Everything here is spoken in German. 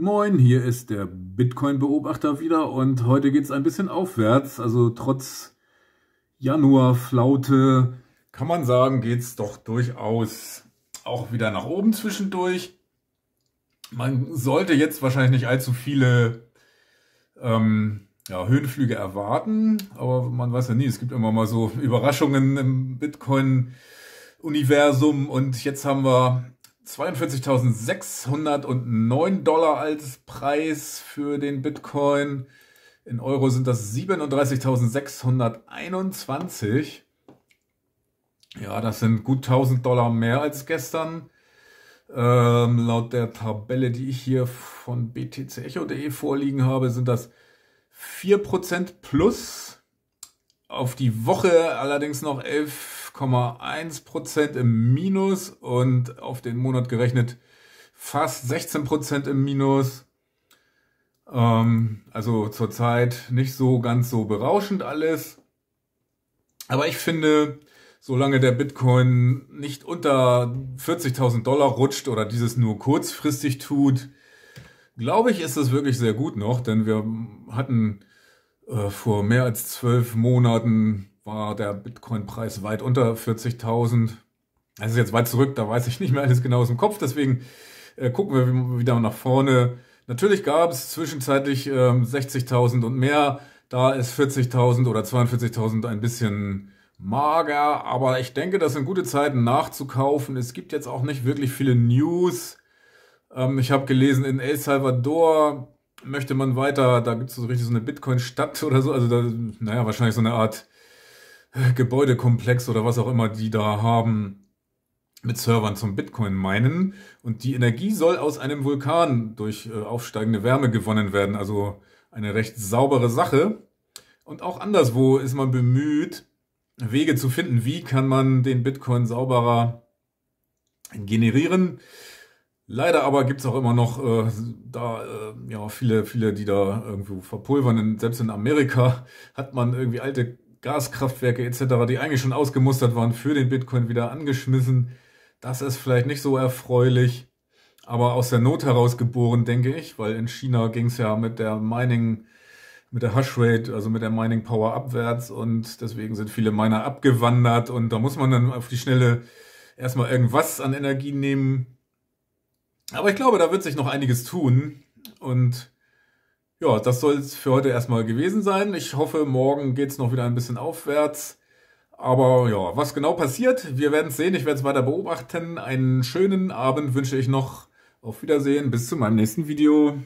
Moin, hier ist der Bitcoin-Beobachter wieder und heute geht es ein bisschen aufwärts. Also trotz Januar-Flaute kann man sagen, geht es doch durchaus auch wieder nach oben zwischendurch. Man sollte jetzt wahrscheinlich nicht allzu viele ähm, ja, Höhenflüge erwarten, aber man weiß ja nie, es gibt immer mal so Überraschungen im Bitcoin-Universum und jetzt haben wir 42.609 Dollar als Preis für den Bitcoin. In Euro sind das 37.621. Ja, das sind gut 1000 Dollar mehr als gestern. Ähm, laut der Tabelle, die ich hier von btcecho.de vorliegen habe, sind das 4% plus. Auf die Woche allerdings noch 11 11,1 im Minus und auf den Monat gerechnet fast 16 im Minus. Ähm, also zurzeit nicht so ganz so berauschend alles. Aber ich finde, solange der Bitcoin nicht unter 40.000 Dollar rutscht oder dieses nur kurzfristig tut, glaube ich, ist das wirklich sehr gut noch, denn wir hatten äh, vor mehr als zwölf Monaten war der Bitcoin-Preis weit unter 40.000. Das ist jetzt weit zurück, da weiß ich nicht mehr alles genau aus dem Kopf. Deswegen äh, gucken wir wieder nach vorne. Natürlich gab es zwischenzeitlich ähm, 60.000 und mehr. Da ist 40.000 oder 42.000 ein bisschen mager, aber ich denke, das sind gute Zeiten nachzukaufen. Es gibt jetzt auch nicht wirklich viele News. Ähm, ich habe gelesen, in El Salvador möchte man weiter, da gibt es so richtig so eine Bitcoin-Stadt oder so, also da, naja, wahrscheinlich so eine Art Gebäudekomplex oder was auch immer die da haben, mit Servern zum Bitcoin meinen. Und die Energie soll aus einem Vulkan durch äh, aufsteigende Wärme gewonnen werden. Also eine recht saubere Sache. Und auch anderswo ist man bemüht, Wege zu finden, wie kann man den Bitcoin sauberer generieren. Leider aber gibt es auch immer noch äh, da äh, ja viele, viele, die da irgendwo verpulvern. selbst in Amerika hat man irgendwie alte Gaskraftwerke etc., die eigentlich schon ausgemustert waren, für den Bitcoin wieder angeschmissen. Das ist vielleicht nicht so erfreulich, aber aus der Not heraus geboren, denke ich, weil in China ging es ja mit der Mining, mit der Hashrate, also mit der Mining Power abwärts und deswegen sind viele Miner abgewandert und da muss man dann auf die Schnelle erstmal irgendwas an Energie nehmen. Aber ich glaube, da wird sich noch einiges tun und ja, das soll es für heute erstmal gewesen sein. Ich hoffe, morgen geht es noch wieder ein bisschen aufwärts. Aber ja, was genau passiert, wir werden es sehen. Ich werde es weiter beobachten. Einen schönen Abend wünsche ich noch. Auf Wiedersehen. Bis zu meinem nächsten Video.